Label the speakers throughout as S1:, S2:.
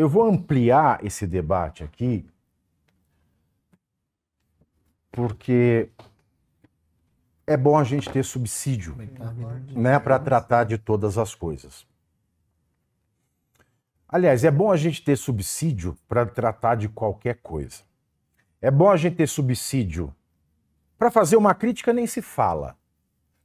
S1: eu vou ampliar esse debate aqui, porque é bom a gente ter subsídio né, para tratar de todas as coisas. Aliás, é bom a gente ter subsídio para tratar de qualquer coisa. É bom a gente ter subsídio para fazer uma crítica, nem se fala.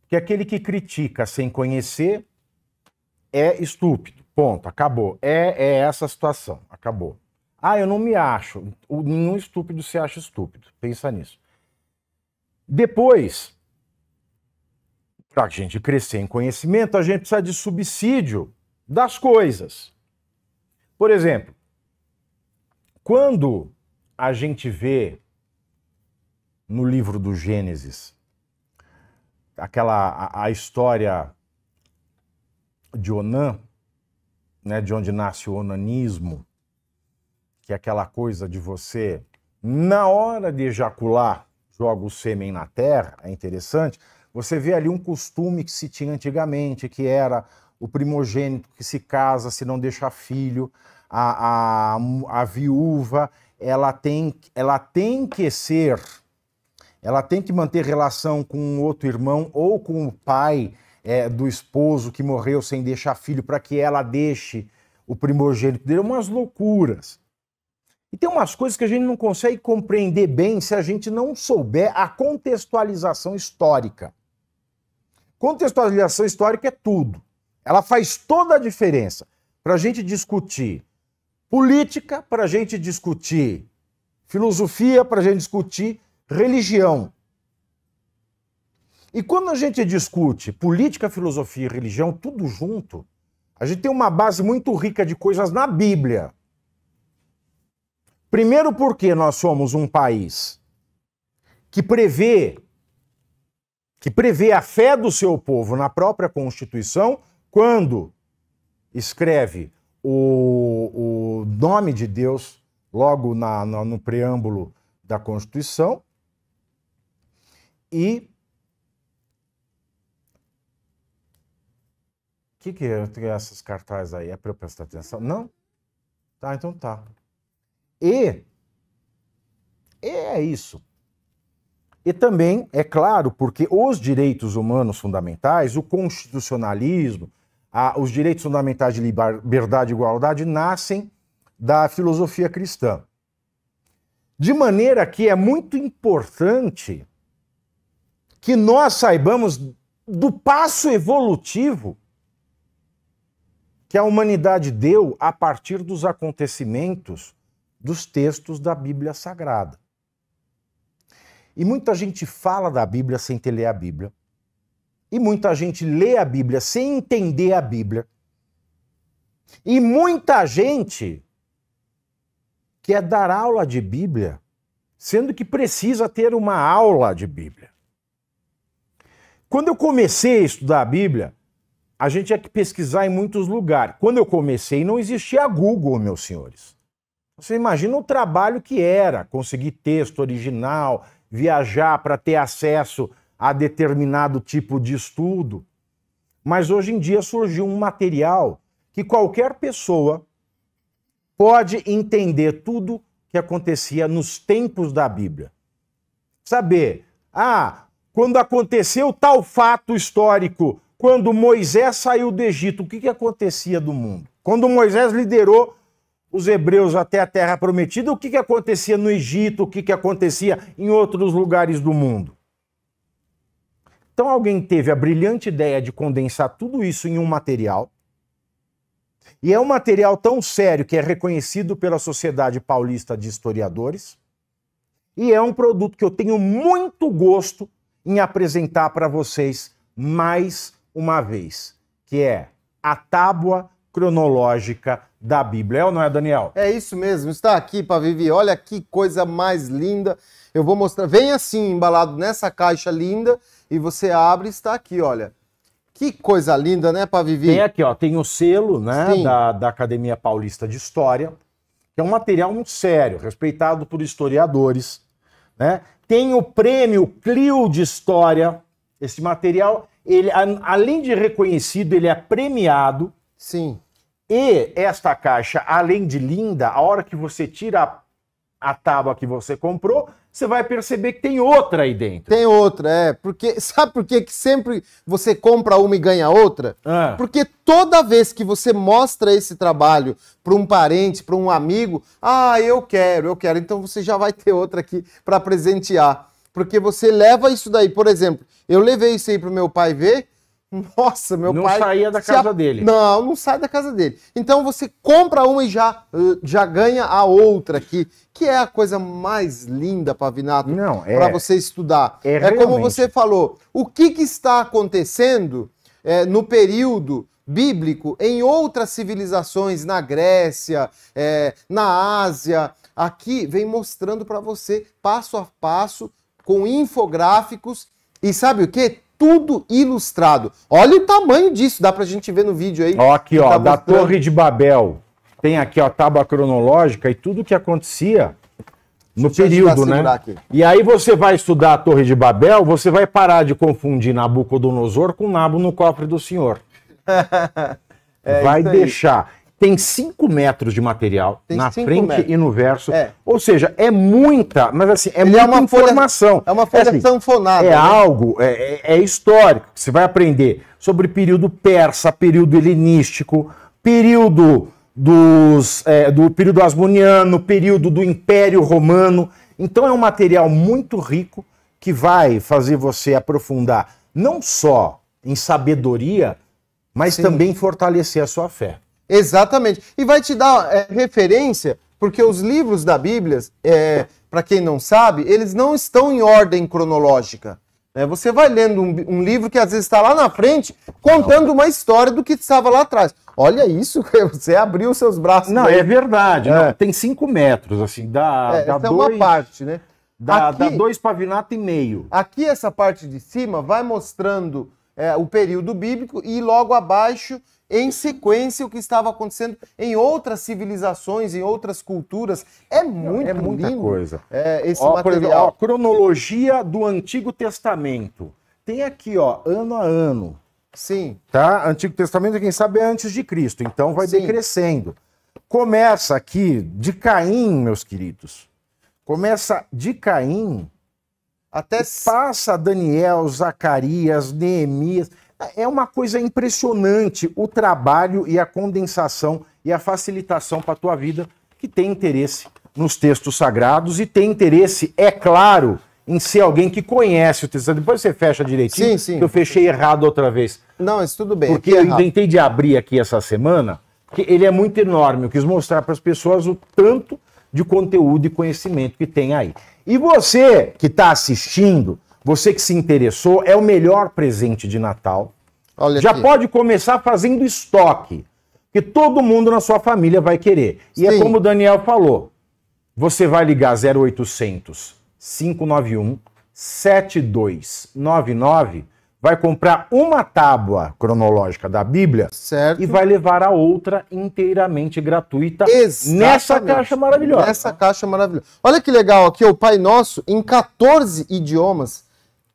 S1: Porque aquele que critica sem conhecer é estúpido. Ponto, acabou. É, é essa a situação, acabou. Ah, eu não me acho. nenhum estúpido se acha estúpido. Pensa nisso. Depois, para a gente crescer em conhecimento, a gente precisa de subsídio das coisas. Por exemplo, quando a gente vê no livro do Gênesis aquela a, a história de Onan, né, de onde nasce o onanismo, que é aquela coisa de você, na hora de ejacular, joga o sêmen na terra, é interessante, você vê ali um costume que se tinha antigamente, que era o primogênito que se casa, se não deixa filho, a, a, a viúva, ela tem, ela tem que ser, ela tem que manter relação com outro irmão ou com o pai, é, do esposo que morreu sem deixar filho para que ela deixe o primogênito dele, é umas loucuras. E tem umas coisas que a gente não consegue compreender bem se a gente não souber a contextualização histórica. Contextualização histórica é tudo. Ela faz toda a diferença para a gente discutir política, para a gente discutir filosofia, para a gente discutir religião. E quando a gente discute política, filosofia e religião tudo junto, a gente tem uma base muito rica de coisas na Bíblia. Primeiro, porque nós somos um país que prevê que prevê a fé do seu povo na própria Constituição, quando escreve o, o nome de Deus logo na, no preâmbulo da Constituição, e O que, que é entre essas cartazes aí? É para eu prestar atenção? Não? Tá, então tá. E, e é isso. E também, é claro, porque os direitos humanos fundamentais, o constitucionalismo, a, os direitos fundamentais de liberdade e igualdade nascem da filosofia cristã. De maneira que é muito importante que nós saibamos do passo evolutivo que a humanidade deu a partir dos acontecimentos dos textos da Bíblia Sagrada. E muita gente fala da Bíblia sem ter ler a Bíblia. E muita gente lê a Bíblia sem entender a Bíblia. E muita gente quer é dar aula de Bíblia, sendo que precisa ter uma aula de Bíblia. Quando eu comecei a estudar a Bíblia, a gente tinha que pesquisar em muitos lugares. Quando eu comecei, não existia Google, meus senhores. Você imagina o trabalho que era conseguir texto original, viajar para ter acesso a determinado tipo de estudo. Mas hoje em dia surgiu um material que qualquer pessoa pode entender tudo que acontecia nos tempos da Bíblia. Saber, ah, quando aconteceu tal fato histórico quando Moisés saiu do Egito, o que, que acontecia do mundo? Quando Moisés liderou os hebreus até a terra prometida, o que, que acontecia no Egito, o que, que acontecia em outros lugares do mundo? Então alguém teve a brilhante ideia de condensar tudo isso em um material. E é um material tão sério que é reconhecido pela Sociedade Paulista de Historiadores. E é um produto que eu tenho muito gosto em apresentar para vocês mais uma vez, que é a tábua cronológica da Bíblia, é ou não é, Daniel? É isso mesmo, está aqui para viver. Olha que coisa mais linda. Eu vou mostrar. Vem
S2: assim, embalado nessa caixa linda, e você abre está aqui, olha. Que
S1: coisa linda, né, para viver. Tem aqui, ó, tem o selo, né, da, da Academia Paulista de História, que é um material muito sério, respeitado por historiadores, né? Tem o prêmio Clio de História. Esse material ele, além de reconhecido, ele é premiado. Sim. E esta caixa, além de linda, a hora que você tira a, a tábua que você comprou, você vai perceber que tem outra aí dentro. Tem outra, é. Porque sabe por que, que sempre você compra uma e ganha
S2: outra? Ah. Porque toda vez que você mostra esse trabalho para um parente, para um amigo, ah, eu quero, eu quero, então você já vai ter outra aqui para presentear. Porque você leva isso daí, por exemplo, eu levei isso aí pro meu pai ver, nossa, meu não pai. Não saía da casa a... dele. Não, não sai da casa dele. Então você compra uma e já, já ganha a outra aqui, que é a coisa mais linda, Pavinato, não é... para você estudar. É, é realmente... como você falou, o que, que está acontecendo é, no período bíblico em outras civilizações, na Grécia, é, na Ásia, aqui vem mostrando para você passo a passo com infográficos e sabe o que? Tudo ilustrado. Olha o tamanho
S1: disso, dá pra gente ver no vídeo aí. Ó, aqui, ó, tá da Torre de Babel. Tem aqui, ó, a tábua cronológica e tudo que acontecia no Deixa período, né? Aqui. E aí você vai estudar a Torre de Babel, você vai parar de confundir Nabucodonosor com Nabo no cofre do Senhor. é vai deixar tem 5 metros de material tem na frente metros. e no verso. É. Ou seja, é muita, mas assim, é Ele é muita é uma informação. É folha, é uma folha é assim, sanfonada. É né? algo, é, é, é histórico. Você vai aprender sobre período persa, período helenístico, período dos, é, do período asmoniano, período do Império Romano. Então é um material muito rico que vai fazer você aprofundar não só em sabedoria, mas Sim. também fortalecer a sua fé. Exatamente. E vai te dar é,
S2: referência, porque os livros da Bíblia, é, para quem não sabe, eles não estão em ordem cronológica. Né? Você vai lendo um, um, livro que às vezes está lá na frente, contando uma história do que estava lá atrás. Olha isso, você abriu seus braços. Não, daí. é verdade. É. Não,
S1: tem cinco metros,
S2: assim, dá, é, dá dois... é uma parte, né? Dá, aqui, dá dois pavinato e meio. Aqui, essa parte de cima vai mostrando é, o período bíblico e logo abaixo em sequência o que estava acontecendo em outras civilizações,
S1: em outras culturas. É, é muito é muita lindo, coisa. É, esse ó, material. Exemplo, ó, cronologia do Antigo Testamento. Tem aqui, ó, ano a ano. Sim. Tá? Antigo Testamento, quem sabe, é antes de Cristo, então vai Sim. decrescendo. Começa aqui de Caim, meus queridos. Começa de Caim até passa Daniel, Zacarias, Neemias é uma coisa impressionante o trabalho e a condensação e a facilitação para a tua vida que tem interesse nos textos sagrados e tem interesse, é claro, em ser alguém que conhece o texto. Depois você fecha direitinho. Sim, sim. Eu fechei errado outra vez.
S2: Não, isso tudo bem. Porque é eu errado. inventei
S1: de abrir aqui essa semana, que ele é muito enorme. Eu quis mostrar para as pessoas o tanto de conteúdo e conhecimento que tem aí. E você que está assistindo, você que se interessou, é o melhor presente de Natal. Olha Já aqui. pode começar fazendo estoque, que todo mundo na sua família vai querer. E é Sim. é como o Daniel falou: você vai ligar 0800 591 7299 vai comprar uma tábua cronológica da Bíblia certo. e vai levar a outra inteiramente gratuita Exatamente. nessa caixa maravilhosa. Nessa caixa maravilhosa. Olha que legal aqui, o Pai Nosso em 14
S2: idiomas.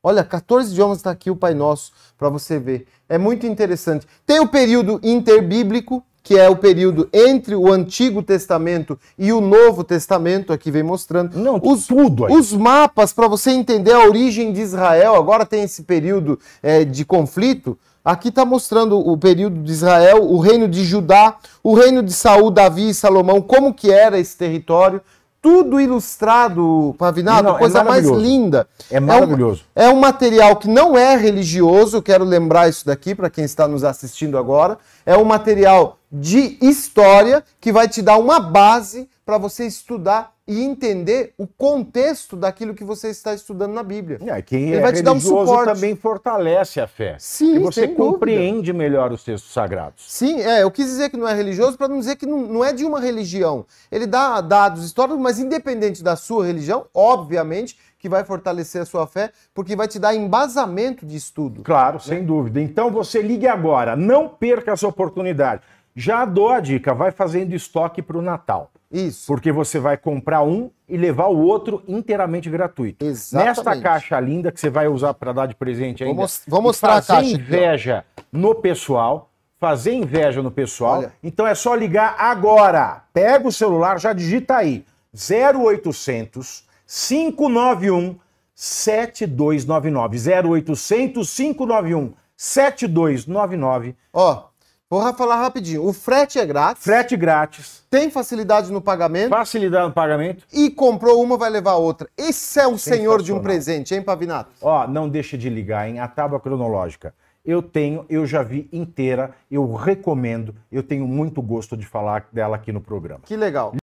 S2: Olha, 14 idiomas está aqui o Pai Nosso para você ver. É muito interessante. Tem o período interbíblico, que é o período entre o Antigo Testamento e o Novo Testamento, aqui vem mostrando. Não, os, tudo aí. Os mapas, para você entender a origem de Israel, agora tem esse período é, de conflito. Aqui está mostrando o período de Israel, o reino de Judá, o reino de Saul, Davi e Salomão, como que era esse território tudo ilustrado, Pavinato, não, é coisa é mais linda. É maravilhoso. É um, é um, material que não é religioso, quero lembrar isso daqui para quem está nos assistindo agora. É um material de história que vai te dar uma base para você estudar e entender o contexto daquilo que você está estudando na Bíblia.
S1: É, quem Ele é vai te dar um suporte. também fortalece a fé. Sim, e você compreende dúvida. melhor os textos sagrados.
S2: Sim, é, eu quis dizer que não é religioso para não dizer que não, não, é de uma religião. Ele dá dados históricos, mas independente da sua religião, obviamente que vai fortalecer
S1: a sua fé, porque vai te dar embasamento de estudo. Claro, né? sem dúvida. Então você ligue agora, não perca essa oportunidade. Já dou a dica, vai fazendo estoque para o Natal. Isso. Porque você vai comprar um e levar o outro inteiramente gratuito. Exatamente. Nesta caixa linda que você vai usar para dar de presente ainda. Vou, vou mostrar fazer a caixa. inveja aqui, no pessoal. Fazer inveja no pessoal. Olha. Então é só ligar agora. Pega o celular, já digita aí. 0800 591 7299. 0800 591 7299. Ó. Vou falar rapidinho. O frete é grátis. Frete grátis. Tem facilidade
S2: no pagamento. Facilidade no pagamento. E comprou uma, vai levar outra. Esse é o senhor de um
S1: presente, hein, Pavinato? Ó, não deixa de ligar, hein? A tábua cronológica. Eu tenho, eu já vi inteira, eu recomendo, eu tenho muito gosto de falar dela aqui no programa. Que legal.